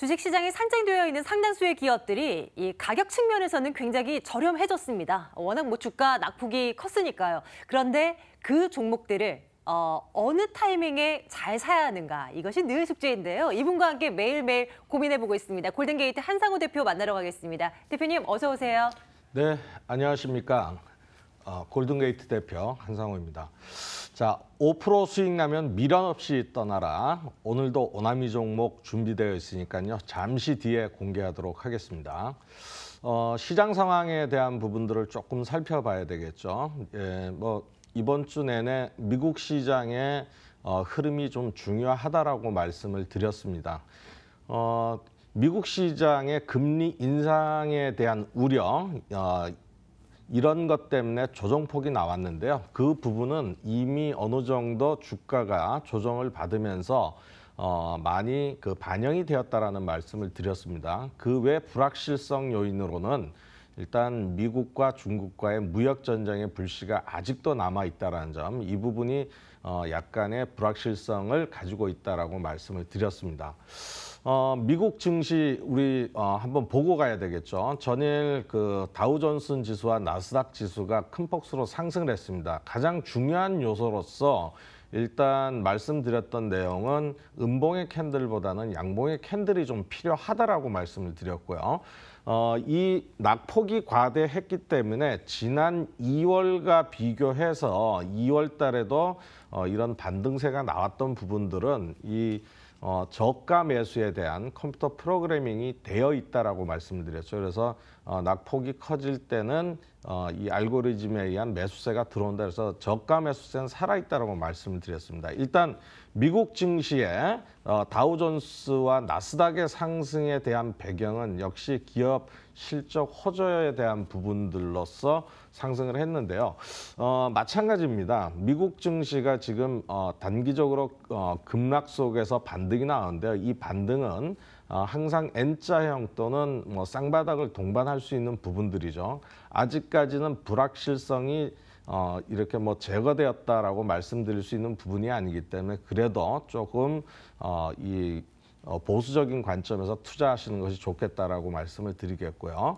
주식시장이 상장되어 있는 상당수의 기업들이 이 가격 측면에서는 굉장히 저렴해졌습니다. 워낙 뭐 주가 낙폭이 컸으니까요. 그런데 그 종목들을 어, 어느 타이밍에 잘 사야 하는가 이것이 늘 숙제인데요. 이분과 함께 매일매일 고민해보고 있습니다. 골든게이트 한상우 대표 만나러 가겠습니다. 대표님 어서 오세요. 네, 안녕하십니까. 아, 골든게이트 대표 한상호입니다. 자, 5% 수익 나면 미련 없이 떠나라. 오늘도 오나미 종목 준비되어 있으니까요. 잠시 뒤에 공개하도록 하겠습니다. 어, 시장 상황에 대한 부분들을 조금 살펴봐야 되겠죠. 예, 뭐 이번 주 내내 미국 시장의 어, 흐름이 좀 중요하다라고 말씀을 드렸습니다. 어, 미국 시장의 금리 인상에 대한 우려, 어, 이런 것 때문에 조정폭이 나왔는데요. 그 부분은 이미 어느 정도 주가가 조정을 받으면서 어, 많이 그 반영이 되었다라는 말씀을 드렸습니다. 그 외 불확실성 요인으로는 일단 미국과 중국과의 무역 전쟁의 불씨가 아직도 남아 있다라는 점, 이 부분이 어, 약간의 불확실성을 가지고 있다라고 말씀을 드렸습니다. 어, 미국 증시 우리 어, 한번 보고 가야 되겠죠. 전일 그 다우존슨 지수와 나스닥 지수가 큰 폭수로 상승을 했습니다. 가장 중요한 요소로서 일단 말씀드렸던 내용은 음봉의 캔들보다는 양봉의 캔들이 좀 필요하다라고 말씀을 드렸고요. 어, 이 낙폭이 과대했기 때문에 지난 2월과 비교해서 2월 달에도 어, 이런 반등세가 나왔던 부분들은 이 어, 저가 매수에 대한 컴퓨터 프로그래밍이 되어 있다라고 말씀을 드렸죠. 그래서 어, 낙폭이 커질 때는 어, 이 알고리즘에 의한 매수세가 들어온다 그래서 저가 매수세는 살아있다라고 말씀을 드렸습니다. 일단 미국 증시의 어, 다우존스와 나스닥의 상승에 대한 배경은 역시 기업 실적 호조에 대한 부분들로서 상승을 했는데요. 어, 마찬가지입니다. 미국 증시가 지금 어, 단기적으로 어, 급락 속에서 반등이 나왔는데요이 반등은 어, 항상 N자형 또는 뭐 쌍바닥을 동반할 수 있는 부분들이죠. 아직까지는 불확실성이 어, 이렇게 뭐 제거되었다라고 말씀드릴 수 있는 부분이 아니기 때문에 그래도 조금 어, 이 어, 보수적인 관점에서 투자하시는 것이 좋겠다라고 말씀을 드리겠고요.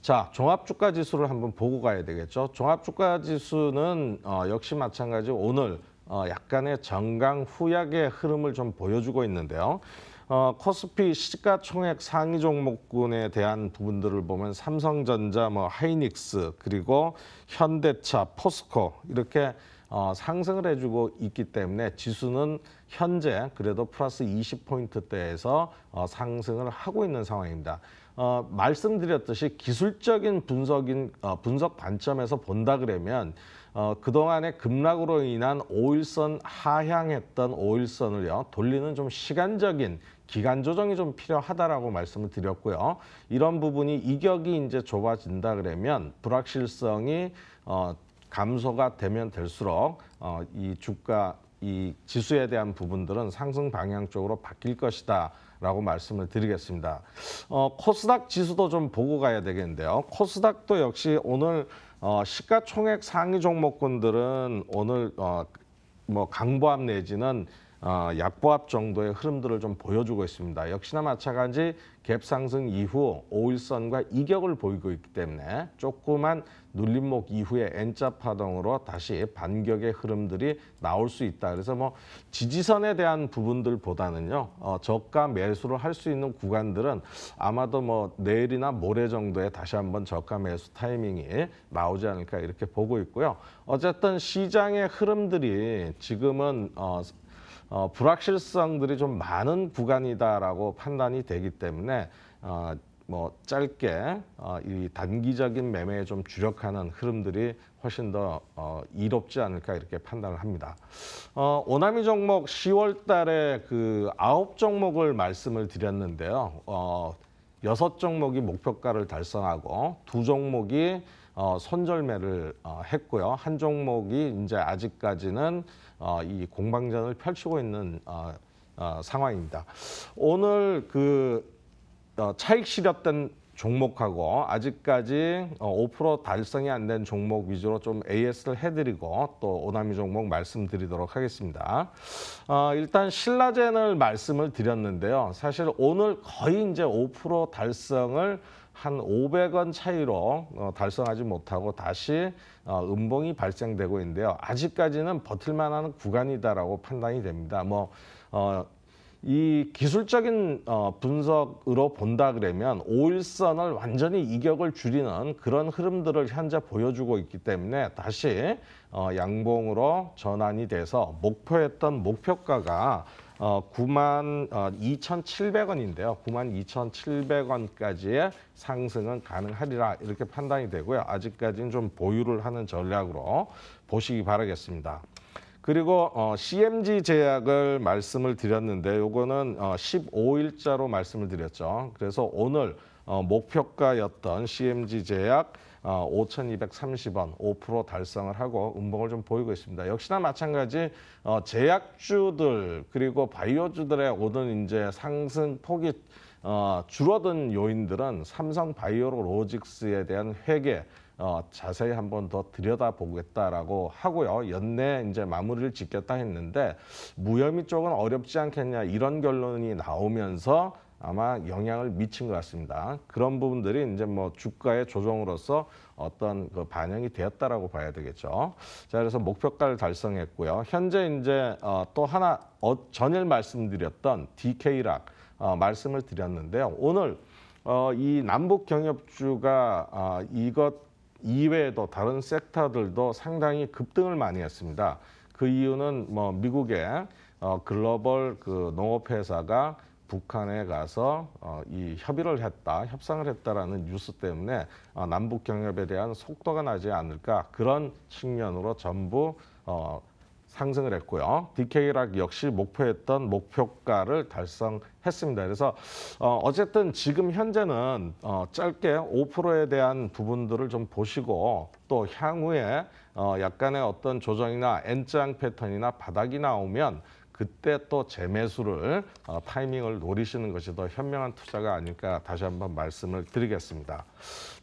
자, 종합주가지수를 한번 보고 가야 되겠죠. 종합주가지수는 어, 역시 마찬가지 오늘 어, 약간의 정강 후약의 흐름을 좀 보여주고 있는데요. 어, 코스피 시가총액 상위 종목군에 대한 부분들을 보면 삼성전자, 뭐 하이닉스 그리고 현대차, 포스코 이렇게 어, 상승을 해주고 있기 때문에 지수는 현재 그래도 플러스 20포인트대에서 어, 상승을 하고 있는 상황입니다. 어, 말씀드렸듯이 기술적인 분석인 어, 분석 관점에서 본다 그러면 어, 그동안의 급락으로 인한 5일선 하향했던 5일선을요 돌리는 좀 시간적인 기간 조정이 좀 필요하다라고 말씀을 드렸고요. 이런 부분이 이격이 이제 좁아진다 그러면 불확실성이 어, 감소가 되면 될수록 어, 이 주가 이 지수에 대한 부분들은 상승 방향 쪽으로 바뀔 것이다. 라고 말씀을 드리겠습니다. 어, 코스닥 지수도 좀 보고 가야 되겠는데요. 코스닥도 역시 오늘 어, 시가총액 상위 종목군들은 오늘 어, 뭐 강보합 내지는 어, 약보합 정도의 흐름들을 좀 보여주고 있습니다. 역시나 마찬가지 갭 상승 이후 5일선과 이격을 보이고 있기 때문에 조그만 눌림목 이후에 N자 파동으로 다시 반격의 흐름들이 나올 수 있다. 그래서 뭐 지지선에 대한 부분들보다는요. 어, 저가 매수를 할 수 있는 구간들은 아마도 뭐 내일이나 모레 정도에 다시 한번 저가 매수 타이밍이 나오지 않을까 이렇게 보고 있고요. 어쨌든 시장의 흐름들이 지금은 어, 어, 불확실성들이 좀 많은 구간이다라고 판단이 되기 때문에 어, 뭐 짧게 어, 이 단기적인 매매에 좀 주력하는 흐름들이 훨씬 더 어, 이롭지 않을까 이렇게 판단을 합니다. 어, 오나미 종목 10월 달에 그 9종목을 말씀을 드렸는데요. 어, 6종목이 목표가를 달성하고 2종목이 어, 손절매를 어, 했고요. 한 종목이 이제 아직까지는 어, 이 공방전을 펼치고 있는 어, 어, 상황입니다. 오늘 그 차익 실현된 종목하고 아직까지 5% 달성이 안 된 종목 위주로 좀 AS를 해드리고 또 오나미 종목 말씀드리도록 하겠습니다. 일단 신라젠을 말씀을 드렸는데요. 사실 오늘 거의 이제 5% 달성을 한 500원 차이로 어, 달성하지 못하고 다시 어, 음봉이 발생되고 있는데요. 아직까지는 버틸만한 구간이다라고 판단이 됩니다. 뭐 어, 이 기술적인 어, 분석으로 본다 그러면 오일선을 완전히 이격을 줄이는 그런 흐름들을 현재 보여주고 있기 때문에 다시 어, 양봉으로 전환이 돼서 목표했던 목표가가 어, 9만 어, 2,700원인데요. 9만 2,700원까지의 상승은 가능하리라 이렇게 판단이 되고요. 아직까지는 좀 보유를 하는 전략으로 보시기 바라겠습니다. 그리고 어, CMG 제약을 말씀을 드렸는데 요거는 어, 15일자로 말씀을 드렸죠. 그래서 오늘 어, 목표가였던 CMG 제약 5,230원 어, 5% 달성을 하고 음봉을 좀 보이고 있습니다. 역시나 마찬가지 어, 제약주들 그리고 바이오주들의 오는 이제 상승 폭이 어, 줄어든 요인들은 삼성 바이오로직스에 대한 회계 어, 자세히 한 번 더 들여다보겠다라고 하고요. 연내 이제 마무리를 짓겠다 했는데 무혐의 쪽은 어렵지 않겠냐 이런 결론이 나오면서 아마 영향을 미친 것 같습니다. 그런 부분들이 이제 뭐 주가의 조정으로서 어떤 그 반영이 되었다라고 봐야 되겠죠. 자, 그래서 목표가를 달성했고요. 현재 이제 어, 또 하나 어, 전일 말씀드렸던 DK락 어, 말씀을 드렸는데요. 오늘 어, 이 남북 경협주가 어, 이것 이외에도 다른 섹터들도 상당히 급등을 많이 했습니다. 그 이유는 뭐 미국의 어, 글로벌 그 농업 회사가 북한에 가서 어, 이 협의를 했다, 협상을 했다라는 뉴스 때문에 어, 남북 경협에 대한 속도가 나지 않을까 그런 측면으로 전부 어, 상승을 했고요. DK락 역시 목표했던 목표가를 달성했습니다. 그래서 어, 어쨌든 지금 현재는 어, 짧게 5%에 대한 부분들을 좀 보시고 또 향후에 어, 약간의 어떤 조정이나 N장 패턴이나 바닥이 나오면 그때 또 재매수를 어, 타이밍을 노리시는 것이 더 현명한 투자가 아닐까 다시 한번 말씀을 드리겠습니다.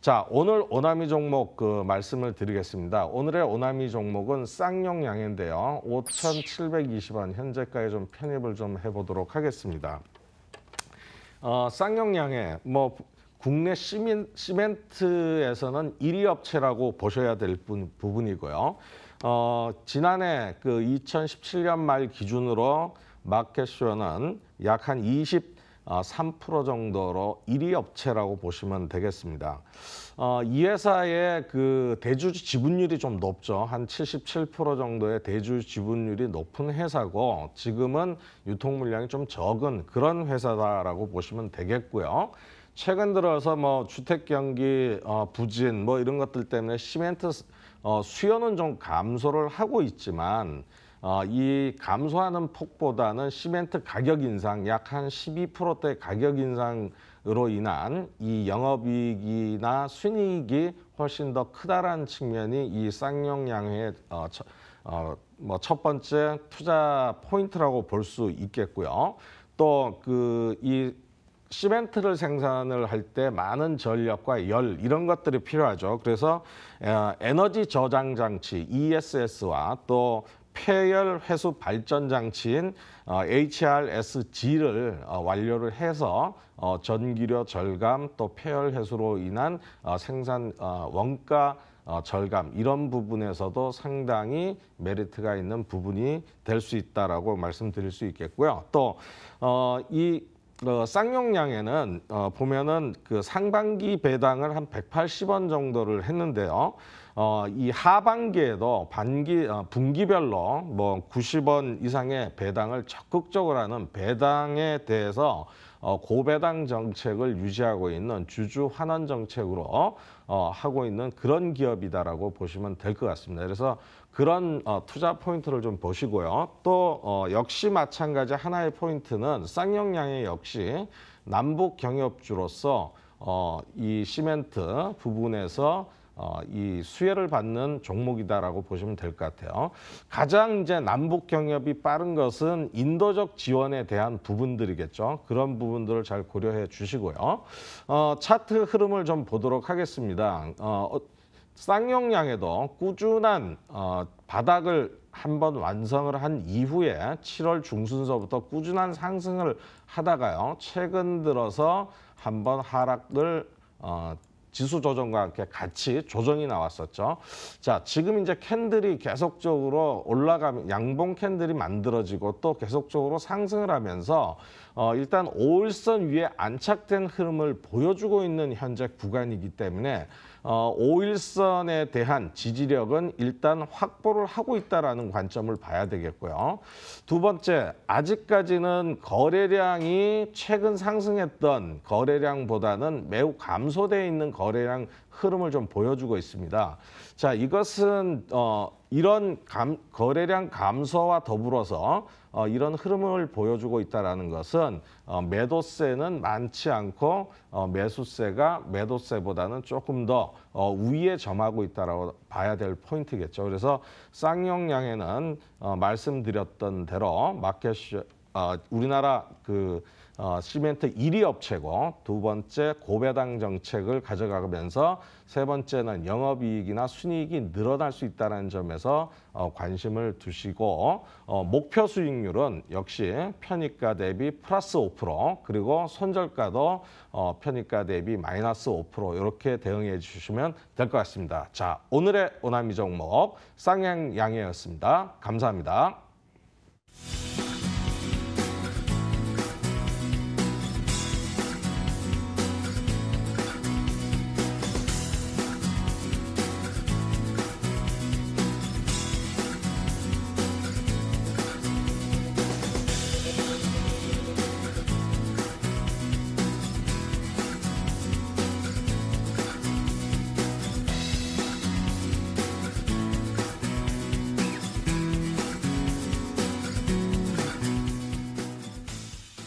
자 오늘 오나미 종목 그 말씀을 드리겠습니다. 오늘의 오나미 종목은 쌍용 양인데요. 5,720원 현재가에 좀 편입을 좀 해보도록 하겠습니다. 어, 쌍용 양에 뭐 국내 시민, 시멘트에서는 1위 업체라고 보셔야 될 부, 부분이고요. 어, 지난해 그 2017년 말 기준으로 마켓쇼는 약 한 23% 정도로 1위 업체라고 보시면 되겠습니다. 어, 이 회사의 그 대주 지분율이 좀 높죠. 한 77% 정도의 대주 지분율이 높은 회사고 지금은 유통 물량이 좀 적은 그런 회사다라고 보시면 되겠고요. 최근 들어서 뭐 주택 경기 어, 부진 뭐 이런 것들 때문에 시멘트 어, 수요는 좀 감소를 하고 있지만 어, 이 감소하는 폭보다는 시멘트 가격 인상 약한 12%대 가격 인상으로 인한 이 영업이익이나 순이익이 훨씬 더 크다라는 측면이 이 쌍용양회의 어, 어 뭐 첫, 어, 뭐첫 번째 투자 포인트라고 볼 수 있겠고요. 또그이 시멘트를 생산을 할 때 많은 전력과 열 이런 것들이 필요하죠. 그래서 어, 에너지 저장 장치 ESS와 또 폐열 회수 발전 장치인 어, HRSG를 어, 완료를 해서 전기료 절감 또 폐열 회수로 인한 생산 원가 절감 이런 부분에서도 상당히 메리트가 있는 부분이 될 수 있다라고 말씀드릴 수 있겠고요. 또이 어, 쌍용량에는 어, 보면은 그 상반기 배당을 한 180원 정도를 했는데요. 어, 이 하반기에도 반기 어, 분기별로 뭐 90원 이상의 배당을 적극적으로 하는 배당에 대해서 어, 고배당 정책을 유지하고 있는 주주 환원 정책으로 어, 하고 있는 그런 기업이다라고 보시면 될 것 같습니다. 그래서 그런 어, 투자 포인트를 좀 보시고요. 또 역시 마찬가지 하나의 포인트는 쌍용량의 역시 남북 경협주로서 이 시멘트 부분에서 어, 이 수혜를 받는 종목이다라고 보시면 될 것 같아요. 가장 이제 남북 경협이 빠른 것은 인도적 지원에 대한 부분들이겠죠. 그런 부분들을 잘 고려해 주시고요. 어, 차트 흐름을 좀 보도록 하겠습니다. 어, 어 쌍용량에도 꾸준한 어, 바닥을 한번 완성을 한 이후에 7월 중순서부터 꾸준한 상승을 하다가요. 최근 들어서 한번 하락을 어, 지수 조정과 함께 같이 조정이 나왔었죠. 자, 지금 이제 캔들이 계속적으로 올라가면 양봉 캔들이 만들어지고 또 계속적으로 상승을 하면서 어, 일단 오일선 위에 안착된 흐름을 보여주고 있는 현재 구간이기 때문에 어, 5일선에 대한 지지력은 일단 확보를 하고 있다라는 관점을 봐야 되겠고요. 두 번째, 아직까지는 거래량이 최근 상승했던 거래량보다는 매우 감소되어 있는 거래량 흐름을 좀 보여주고 있습니다. 자, 이것은 어, 이런 감, 거래량 감소와 더불어서 어, 이런 흐름을 보여주고 있다는 것은 어, 매도세는 많지 않고 어, 매수세가 매도세보다는 조금 더 어, 위에 점하고 있다고 봐야 될 포인트겠죠. 그래서 쌍용량에는 어, 말씀드렸던 대로 마켓 어, 우리나라 그 어, 시멘트 1위 업체고 두 번째 고배당 정책을 가져가면서 세 번째는 영업이익이나 순이익이 늘어날 수 있다는 점에서 어, 관심을 두시고 어, 목표 수익률은 역시 편익가 대비 플러스 5% 그리고 손절가도 어, 편익가 대비 마이너스 5% 이렇게 대응해 주시면 될 것 같습니다. 자 오늘의 오나미 종목 쌍양 양해였습니다. 감사합니다.